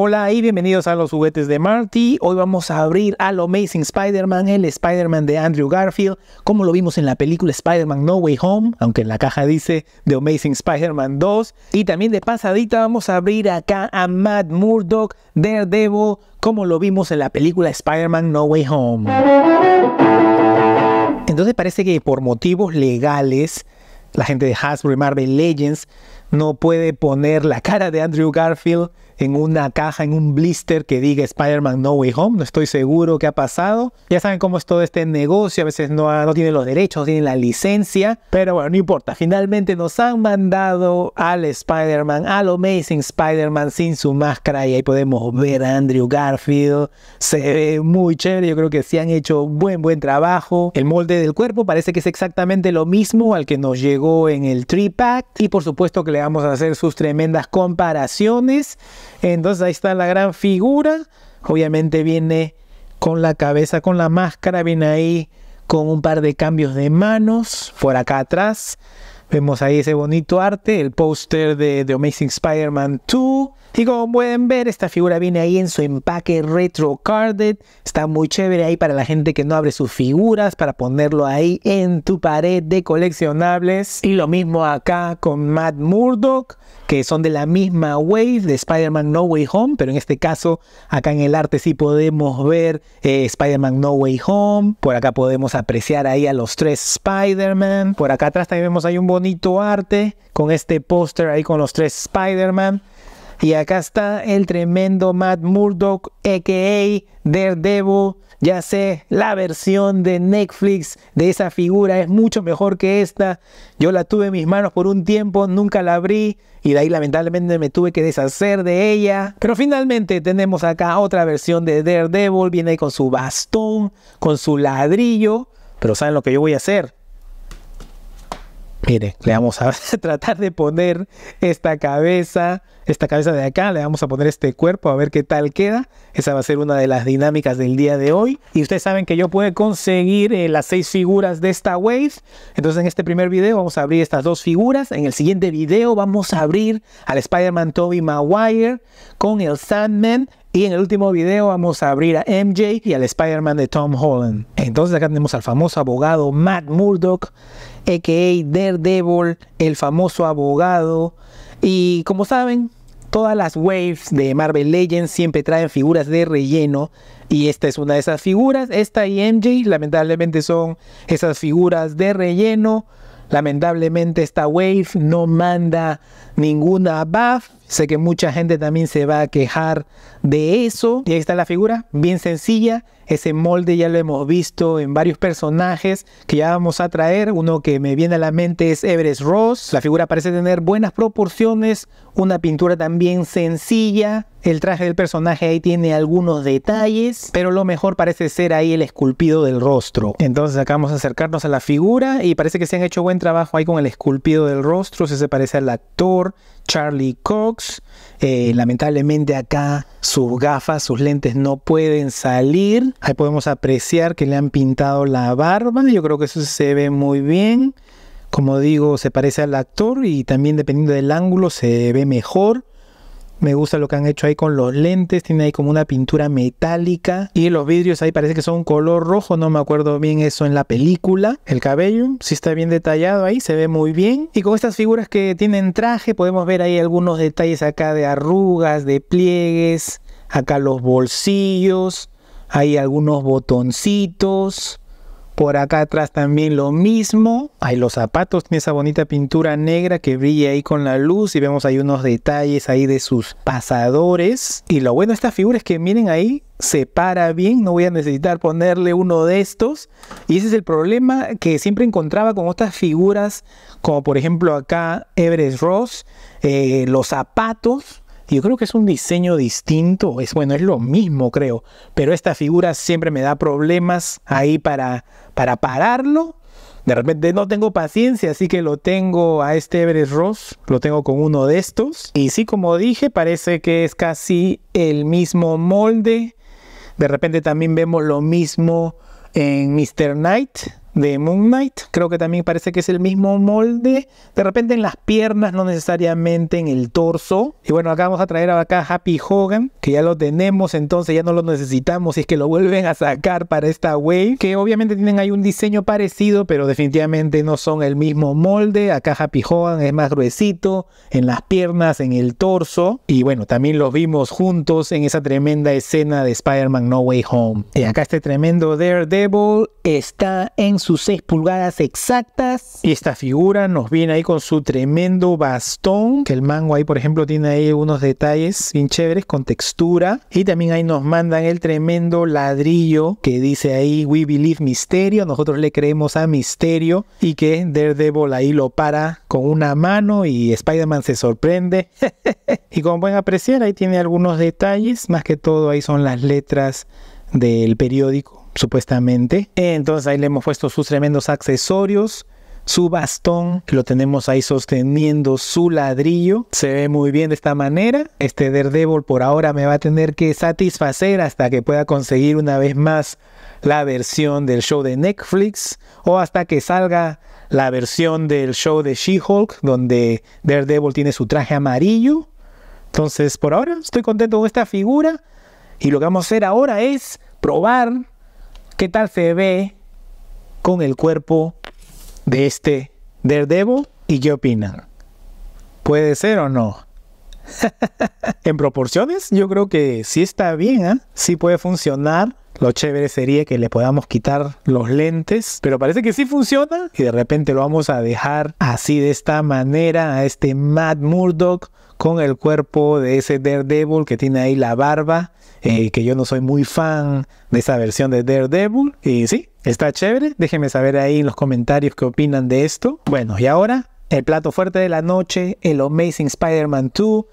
Hola y bienvenidos a los juguetes de Marty. Hoy vamos a abrir al Amazing Spider-Man, el Spider-Man de Andrew Garfield, como lo vimos en la película Spider-Man No Way Home, aunque en la caja dice The Amazing Spider-Man 2. Y también de pasadita vamos a abrir acá a Matt Murdock, Daredevil, como lo vimos en la película Spider-Man No Way Home. Entonces parece que por motivos legales, la gente de Hasbro y Marvel Legends no puede poner la cara de Andrew Garfield en una caja, en un blister que diga Spider-Man No Way Home. No estoy seguro qué ha pasado. Ya saben cómo es todo este negocio. A veces no, no los derechos, no tiene la licencia. Pero bueno, no importa. Finalmente nos han mandado al Spider-Man, al Amazing Spider-Man sin su máscara. Y ahí podemos ver a Andrew Garfield. Se ve muy chévere. Yo creo que sí han hecho buen, buen trabajo. El molde del cuerpo parece que es exactamente lo mismo al que nos llegó en el 3-pack. Y por supuesto que le vamos a hacer sus tremendas comparaciones. Entonces ahí está la gran figura. Obviamente viene con la cabeza, con la máscara, viene ahí con un par de cambios de manos por acá atrás. Vemos ahí ese bonito arte, el póster de The Amazing Spider-Man 2. Y como pueden ver, esta figura viene ahí en su empaque retro carded. Está muy chévere ahí para la gente que no abre sus figuras, para ponerlo ahí en tu pared de coleccionables. Y lo mismo acá con Matt Murdock, que son de la misma wave de Spider-Man No Way Home, pero en este caso acá en el arte sí podemos ver eh, Spider-Man No Way Home. Por acá podemos apreciar ahí a los tres Spider-Man. Por acá atrás también vemos ahí un bonito arte con este póster ahí con los tres Spider-Man. Y acá está el tremendo Matt Murdock, a.k.a. Daredevil. Ya sé, la versión de Netflix de esa figura es mucho mejor que esta. Yo la tuve en mis manos por un tiempo, nunca la abrí y de ahí lamentablemente me tuve que deshacer de ella. Pero finalmente tenemos acá otra versión de Daredevil. Viene ahí con su bastón, con su ladrillo. Pero ¿saben lo que yo voy a hacer? Mire, le vamos a tratar de poner esta cabeza, esta cabeza de acá, le vamos a poner este cuerpo a ver qué tal queda. Esa va a ser una de las dinámicas del día de hoy. Y ustedes saben que yo puedo conseguir eh, las seis figuras de esta wave. Entonces en este primer video vamos a abrir estas dos figuras. En el siguiente video vamos a abrir al Spider-Man Tobey Maguire con el Sandman y en el último video vamos a abrir a MJ y al Spider-Man de Tom Holland. Entonces acá tenemos al famoso abogado Matt Murdock, a.k.a. Daredevil, el famoso abogado. Y como saben, todas las waves de Marvel Legends siempre traen figuras de relleno y esta es una de esas figuras. Esta y MJ lamentablemente son esas figuras de relleno. Lamentablemente esta wave no manda ninguna buff. Sé que mucha gente también se va a quejar de eso. Y ahí está la figura, bien sencilla. Ese molde ya lo hemos visto en varios personajes que ya vamos a traer. Uno que me viene a la mente es Everest Ross. La figura parece tener buenas proporciones, una pintura también sencilla. El traje del personaje ahí tiene algunos detalles, pero lo mejor parece ser ahí el esculpido del rostro. Entonces acá vamos a acercarnos a la figura y parece que se han hecho buen trabajo ahí con el esculpido del rostro. Se, se parece al actor Charlie Cox. Eh, lamentablemente acá sus gafas, sus lentes no pueden salir. Ahí podemos apreciar que le han pintado la barba. Yo creo que eso se ve muy bien. Como digo, se parece al actor y también dependiendo del ángulo se ve mejor. Me gusta lo que han hecho ahí con los lentes. Tiene ahí como una pintura metálica. Y los vidrios ahí parece que son color rojo. No me acuerdo bien eso en la película. El cabello sí está bien detallado ahí. Se ve muy bien. Y con estas figuras que tienen traje podemos ver ahí algunos detalles acá de arrugas, de pliegues. Acá los bolsillos. Hay algunos botoncitos. Por acá atrás también lo mismo. Hay los zapatos, tiene esa bonita pintura negra que brilla ahí con la luz y vemos ahí unos detalles ahí de sus pasadores. Y lo bueno de esta figura es que miren ahí, se para bien, no voy a necesitar ponerle uno de estos. Y ese es el problema que siempre encontraba con otras figuras, como por ejemplo acá Everest Ross, eh, los zapatos yo creo que es un diseño distinto, es bueno, es lo mismo creo, pero esta figura siempre me da problemas ahí para, para pararlo. De repente no tengo paciencia, así que lo tengo a este Everest Ross, lo tengo con uno de estos. Y sí, como dije, parece que es casi el mismo molde. De repente también vemos lo mismo en Mr. Knight, de Moon Knight. Creo que también parece que es el mismo molde. De repente en las piernas, no necesariamente en el torso. Y bueno, acá vamos a traer acá Happy Hogan, que ya lo tenemos, entonces ya no lo necesitamos. Si es que lo vuelven a sacar para esta wave, que obviamente tienen ahí un diseño parecido, pero definitivamente no son el mismo molde. Acá Happy Hogan es más gruesito en las piernas, en el torso. Y bueno, también los vimos juntos en esa tremenda escena de Spider-Man No Way Home. Y acá este tremendo Daredevil está en su sus 6 pulgadas exactas. Y esta figura nos viene ahí con su tremendo bastón, que el mango ahí, por ejemplo, tiene ahí unos detalles bien chéveres con textura. Y también ahí nos mandan el tremendo ladrillo que dice ahí We Believe Misterio, nosotros le creemos a Misterio y que Daredevil ahí lo para con una mano y Spider-Man se sorprende. y como pueden apreciar, ahí tiene algunos detalles, más que todo ahí son las letras del periódico supuestamente. Entonces ahí le hemos puesto sus tremendos accesorios su bastón, que lo tenemos ahí sosteniendo su ladrillo. Se ve muy bien de esta manera. Este Daredevil por ahora me va a tener que satisfacer hasta que pueda conseguir una vez más la versión del show de Netflix o hasta que salga la versión del show de She-Hulk donde Daredevil tiene su traje amarillo. Entonces por ahora estoy contento con esta figura y lo que vamos a hacer ahora es probar ¿Qué tal se ve con el cuerpo de este Daredevil? ¿Y qué opinan? ¿Puede ser o no? en proporciones, yo creo que sí está bien, ¿ah? sí puede funcionar. Lo chévere sería que le podamos quitar los lentes, pero parece que sí funciona y de repente lo vamos a dejar así de esta manera a este Matt Murdock con el cuerpo de ese Daredevil que tiene ahí la barba, eh, que yo no soy muy fan de esa versión de Daredevil. Y sí, está chévere. Déjenme saber ahí en los comentarios qué opinan de esto. Bueno, y ahora el plato fuerte de la noche, el Amazing Spider-Man 2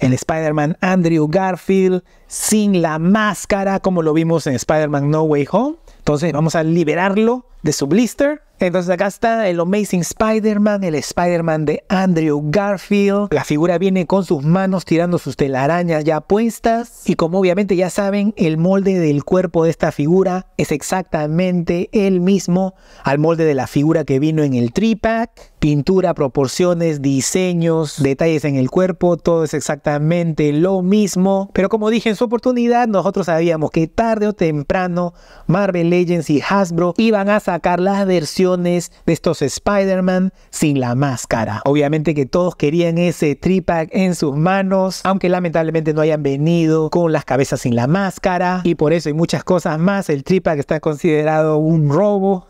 el Spider-Man Andrew Garfield sin la máscara como lo vimos en Spider-Man No Way Home. Entonces vamos a liberarlo de su blister entonces acá está el Amazing Spider-Man, el Spider-Man de Andrew Garfield. La figura viene con sus manos tirando sus telarañas ya puestas. Y como obviamente ya saben, el molde del cuerpo de esta figura es exactamente el mismo al molde de la figura que vino en el tripack. Pintura, proporciones, diseños, detalles en el cuerpo, todo es exactamente lo mismo. Pero como dije en su oportunidad, nosotros sabíamos que tarde o temprano Marvel Legends y Hasbro iban a sacar las versiones de estos Spider-Man sin la máscara. Obviamente que todos querían ese tripack en sus manos, aunque lamentablemente no hayan venido con las cabezas sin la máscara y por eso hay muchas cosas más, el tripack está considerado un robo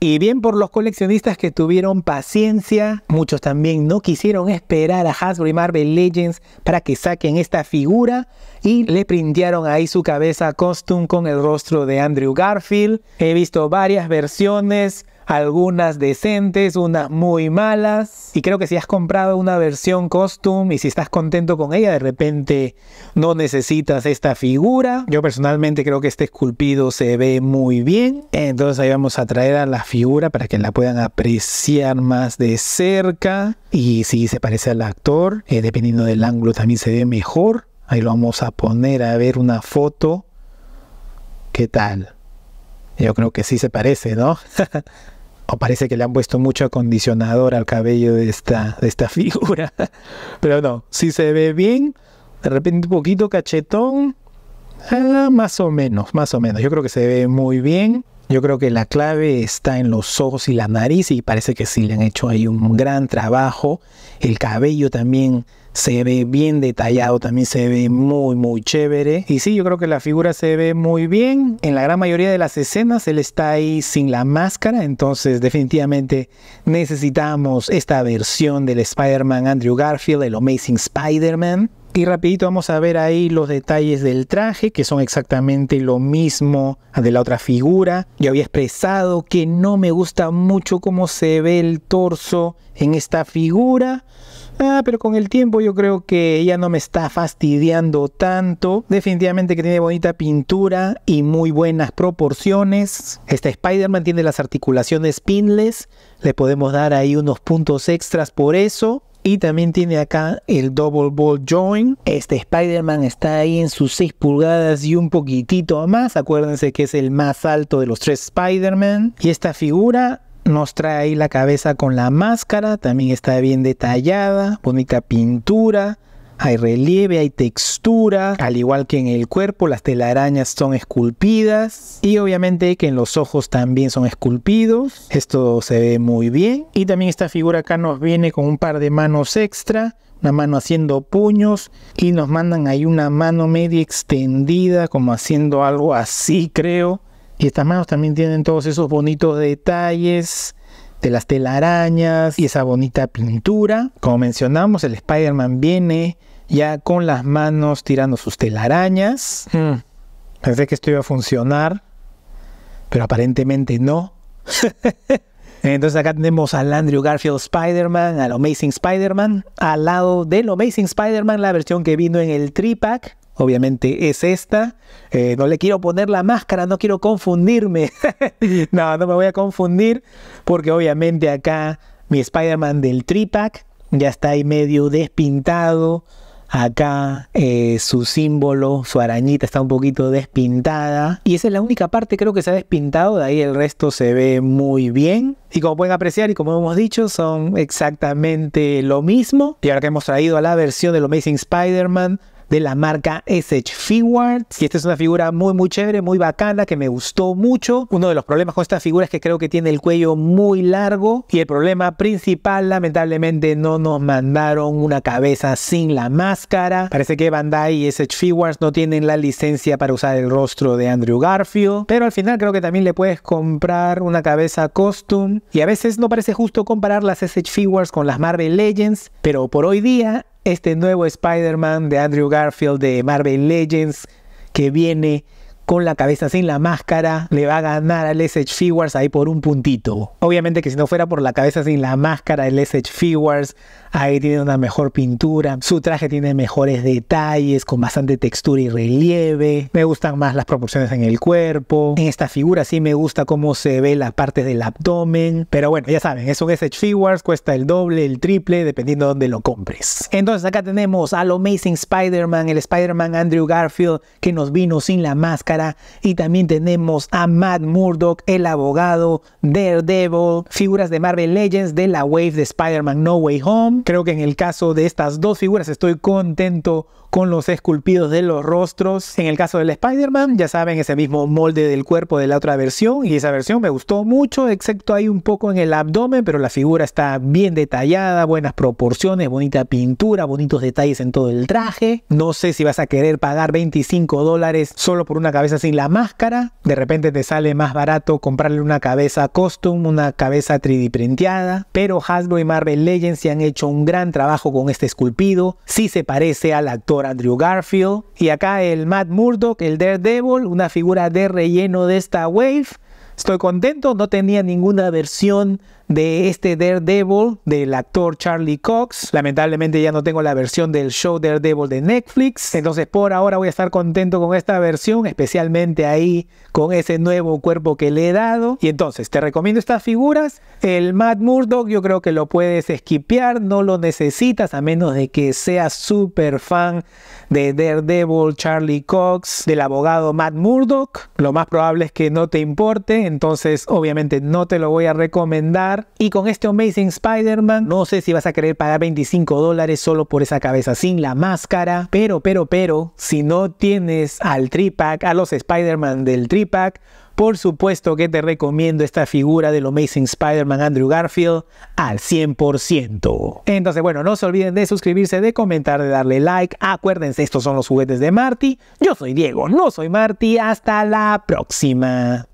y bien por los coleccionistas que tuvieron paciencia, muchos también no quisieron esperar a Hasbro y Marvel Legends para que saquen esta figura y le printearon ahí su cabeza costume con el rostro de Andrew Garfield. He visto varias versiones algunas decentes, unas muy malas. Y creo que si has comprado una versión costume y si estás contento con ella, de repente no necesitas esta figura. Yo personalmente creo que este esculpido se ve muy bien. Entonces ahí vamos a traer a la figura para que la puedan apreciar más de cerca. Y si se parece al actor, eh, dependiendo del ángulo también se ve mejor. Ahí lo vamos a poner a ver una foto. ¿Qué tal? Yo creo que sí se parece, ¿no? o parece que le han puesto mucho acondicionador al cabello de esta, de esta figura. Pero no, si se ve bien, de repente un poquito cachetón, eh, más o menos, más o menos. Yo creo que se ve muy bien. Yo creo que la clave está en los ojos y la nariz y parece que sí le han hecho ahí un gran trabajo. El cabello también se ve bien detallado, también se ve muy, muy chévere. Y sí, yo creo que la figura se ve muy bien. En la gran mayoría de las escenas él está ahí sin la máscara, entonces definitivamente necesitamos esta versión del Spider-Man Andrew Garfield, el Amazing Spider-Man. Y rapidito vamos a ver ahí los detalles del traje, que son exactamente lo mismo de la otra figura. Yo había expresado que no me gusta mucho cómo se ve el torso en esta figura. Ah, pero con el tiempo yo creo que ya no me está fastidiando tanto. Definitivamente que tiene bonita pintura y muy buenas proporciones. Esta Spider-Man tiene las articulaciones pinles. Le podemos dar ahí unos puntos extras por eso. Y también tiene acá el Double Ball Joint. Este Spider-Man está ahí en sus 6 pulgadas y un poquitito más. Acuérdense que es el más alto de los tres Spider-Man. Y esta figura nos trae ahí la cabeza con la máscara. También está bien detallada. Bonita pintura. Hay relieve, hay textura, al igual que en el cuerpo, las telarañas son esculpidas y obviamente que en los ojos también son esculpidos. Esto se ve muy bien. Y también esta figura acá nos viene con un par de manos extra, una mano haciendo puños y nos mandan ahí una mano media extendida como haciendo algo así creo. Y estas manos también tienen todos esos bonitos detalles este, las telarañas y esa bonita pintura. Como mencionamos, el Spider-Man viene ya con las manos tirando sus telarañas. Mm. Pensé que esto iba a funcionar, pero aparentemente no. Entonces acá tenemos al Andrew Garfield Spider-Man, al Amazing Spider-Man, al lado del Amazing Spider-Man, la versión que vino en el tripack obviamente es esta. Eh, no le quiero poner la máscara, no quiero confundirme. no, no me voy a confundir porque obviamente acá mi Spider-Man del Tripack ya está ahí medio despintado. Acá eh, su símbolo, su arañita está un poquito despintada. Y esa es la única parte creo que se ha despintado. De ahí el resto se ve muy bien. Y como pueden apreciar y como hemos dicho, son exactamente lo mismo. Y ahora que hemos traído a la versión del Amazing Spider-Man, de la marca SH Figuarts. Y esta es una figura muy, muy chévere, muy bacana, que me gustó mucho. Uno de los problemas con esta figura es que creo que tiene el cuello muy largo. Y el problema principal, lamentablemente, no nos mandaron una cabeza sin la máscara. Parece que Bandai y SH Figuarts no tienen la licencia para usar el rostro de Andrew Garfield. Pero al final creo que también le puedes comprar una cabeza costume. Y a veces no parece justo comparar las SH Figuarts con las Marvel Legends. Pero por hoy día, este nuevo Spider-Man de Andrew Garfield de Marvel Legends que viene con la cabeza sin la máscara le va a ganar al SH Figures ahí por un puntito. Obviamente que si no fuera por la cabeza sin la máscara, el SH Figures ahí tiene una mejor pintura, su traje tiene mejores detalles con bastante textura y relieve, me gustan más las proporciones en el cuerpo, en esta figura sí me gusta cómo se ve la parte del abdomen, pero bueno, ya saben, es un SH cuesta el doble, el triple, dependiendo de dónde lo compres. Entonces acá tenemos al Amazing Spider-Man, el Spider-Man Andrew Garfield que nos vino sin la máscara y también tenemos a Matt Murdock, el abogado, Daredevil, figuras de Marvel Legends, de la Wave de Spider-Man No Way Home. Creo que en el caso de estas dos figuras estoy contento con los esculpidos de los rostros. En el caso del Spider-Man, ya saben, ese mismo molde del cuerpo de la otra versión. Y esa versión me gustó mucho, excepto hay un poco en el abdomen, pero la figura está bien detallada, buenas proporciones, bonita pintura, bonitos detalles en todo el traje. No sé si vas a querer pagar 25 dólares solo por una cabeza sin la máscara. De repente te sale más barato comprarle una cabeza custom, una cabeza 3D printeada. Pero Hasbro y Marvel Legends se han hecho un gran trabajo con este esculpido. Sí se parece al actor Andrew Garfield. Y acá el Matt Murdock, el Daredevil, una figura de relleno de esta Wave. Estoy contento, no tenía ninguna versión de este Daredevil del actor Charlie Cox. Lamentablemente ya no tengo la versión del show Daredevil de Netflix. Entonces por ahora voy a estar contento con esta versión, especialmente ahí con ese nuevo cuerpo que le he dado. Y entonces te recomiendo estas figuras. El Matt Murdock yo creo que lo puedes esquipear, no lo necesitas a menos de que seas súper fan de Daredevil, Charlie Cox, del abogado Matt Murdock. Lo más probable es que no te importe, entonces obviamente no te lo voy a recomendar y con este Amazing Spider-Man, no sé si vas a querer pagar 25 dólares solo por esa cabeza sin la máscara. Pero, pero, pero, si no tienes al Tripack, a los Spider-Man del Tripack, por supuesto que te recomiendo esta figura del Amazing Spider-Man Andrew Garfield al 100%. Entonces, bueno, no se olviden de suscribirse, de comentar, de darle like. Acuérdense, estos son los juguetes de Marty. Yo soy Diego, no soy Marty. Hasta la próxima.